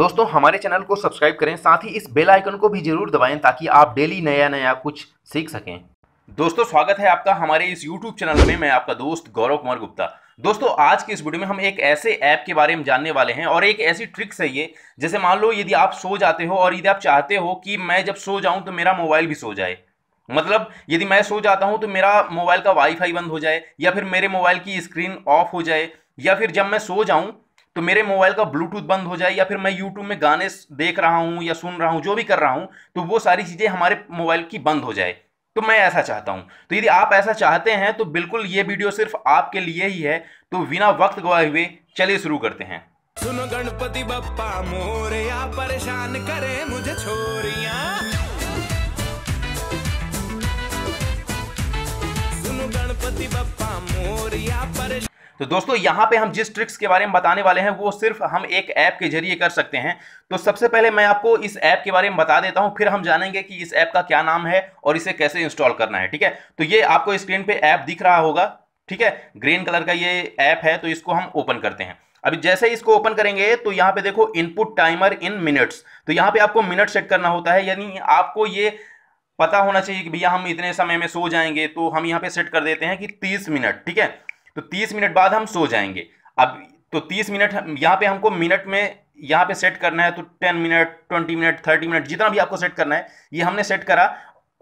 दोस्तों हमारे चैनल को सब्सक्राइब करें साथ ही इस बेल आइकन को भी जरूर दबाएं ताकि आप डेली नया नया कुछ सीख सकें दोस्तों स्वागत है आपका हमारे इस YouTube चैनल में मैं आपका दोस्त गौरव कुमार गुप्ता दोस्तों आज के इस वीडियो में हम एक ऐसे ऐप के बारे में जानने वाले हैं और एक ऐसी ट्रिक्स है ये जैसे मान लो यदि आप सो जाते हो और यदि आप चाहते हो कि मैं जब सो जाऊं तो मेरा मोबाइल भी सो जाए मतलब यदि मैं सो जाता हूं तो मेरा मोबाइल का वाईफाई बंद हो जाए या फिर मेरे मोबाइल की स्क्रीन ऑफ हो जाए या फिर जब मैं सो जाऊं तो मेरे मोबाइल का ब्लूटूथ बंद हो जाए या फिर मैं यूट्यूब में गाने देख रहा हूँ या सुन रहा हूँ जो भी कर रहा हूँ तो वो सारी चीज़ें हमारे मोबाइल की बंद हो जाए तो मैं ऐसा चाहता हूं तो यदि आप ऐसा चाहते हैं तो बिल्कुल ये वीडियो सिर्फ आपके लिए ही है तो बिना वक्त गवाए हुए चलिए शुरू करते हैं सुनो गणपति बप्पा या परेशान करे मुझे छोरिया सुनो गणपति बप्पा मोरिया परेशान तो दोस्तों यहाँ पे हम जिस ट्रिक्स के बारे में बताने वाले हैं वो सिर्फ हम एक ऐप के जरिए कर सकते हैं तो सबसे पहले मैं आपको इस ऐप के बारे में बता देता हूँ फिर हम जानेंगे कि इस ऐप का क्या नाम है और इसे कैसे इंस्टॉल करना है ठीक है तो ये आपको स्क्रीन पे ऐप दिख रहा होगा ठीक है ग्रीन कलर का ये ऐप है तो इसको हम ओपन करते हैं अभी जैसे इसको ओपन करेंगे तो यहाँ पे देखो इनपुट टाइमर इन मिनट्स तो यहाँ पे आपको मिनट सेट करना होता है यानी आपको ये पता होना चाहिए कि भैया हम इतने समय में सो जाएंगे तो हम यहाँ पे सेट कर देते हैं कि 30 मिनट ठीक है तो तीस मिनट बाद हम सो जाएंगे अब तो तीस मिनट यहाँ पे हमको मिनट में यहाँ पे सेट करना है तो ten minute twenty minute thirty minute जितना भी आपको सेट करना है ये हमने सेट करा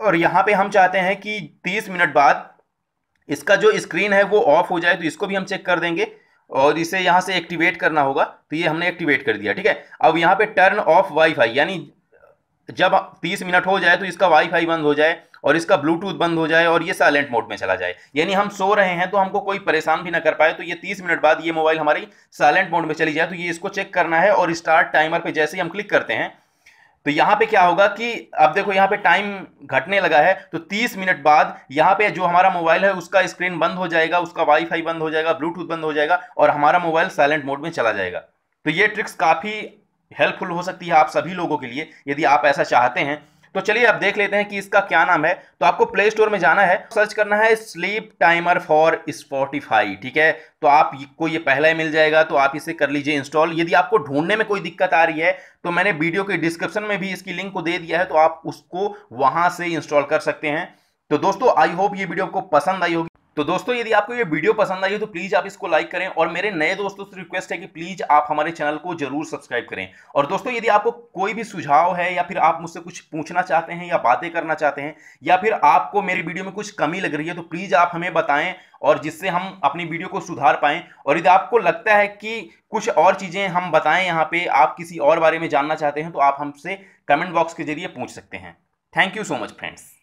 और यहाँ पे हम चाहते हैं कि तीस मिनट बाद इसका जो स्क्रीन है वो ऑफ हो जाए तो इसको भी हम चेक कर देंगे और इसे यहाँ से एक्टिवेट करना होगा तो ये हमने एक्टिवेट कर दिया ठीक है अब यहाँ पे टर्न ऑफ वाईफाई यानी जब 30 मिनट हो जाए तो इसका वाईफाई बंद हो जाए और इसका ब्लूटूथ बंद हो जाए और ये साइलेंट मोड में चला जाए यानी हम सो रहे हैं तो हमको कोई परेशान भी ना कर पाए तो ये तीस मिनट बाद ये मोबाइल हमारी साइलेंट मोड में चली जाए तो ये इसको चेक करना है और स्टार्ट टाइमर पर जैसे ही हम क्लिक करते हैं तो यहाँ पे क्या होगा कि अब देखो यहाँ पे टाइम घटने लगा है तो 30 मिनट बाद यहाँ पे जो हमारा मोबाइल है उसका स्क्रीन बंद हो जाएगा उसका वाईफाई बंद हो जाएगा ब्लूटूथ बंद हो जाएगा और हमारा मोबाइल साइलेंट मोड में चला जाएगा तो ये ट्रिक्स काफ़ी हेल्पफुल हो सकती है आप सभी लोगों के लिए यदि आप ऐसा चाहते हैं तो चलिए आप देख लेते हैं कि इसका क्या नाम है तो आपको प्ले स्टोर में जाना है सर्च करना है स्लीप टाइमर फॉर स्पॉटिफाई ठीक है तो आपको ये पहला ही मिल जाएगा तो आप इसे कर लीजिए इंस्टॉल यदि आपको ढूंढने में कोई दिक्कत आ रही है तो मैंने वीडियो के डिस्क्रिप्शन में भी इसकी लिंक को दे दिया है तो आप उसको वहां से इंस्टॉल कर सकते हैं तो दोस्तों आई होप ये वीडियो आपको पसंद आई होगी तो दोस्तों यदि आपको ये वीडियो पसंद आई हो तो प्लीज आप इसको लाइक करें और मेरे नए दोस्तों से रिक्वेस्ट है कि प्लीज आप हमारे चैनल को जरूर सब्सक्राइब करें और दोस्तों यदि आपको कोई भी सुझाव है या फिर आप मुझसे कुछ पूछना चाहते हैं या बातें करना चाहते हैं या फिर आपको मेरी वीडियो में कुछ कमी लग रही है तो प्लीज आप हमें बताएं और जिससे हम अपनी वीडियो को सुधार पाएं और यदि आपको लगता है कि कुछ और चीज़ें हम बताएं यहाँ पे आप किसी और बारे में जानना चाहते हैं तो आप हमसे कमेंट बॉक्स के जरिए पूछ सकते हैं thank you so much friends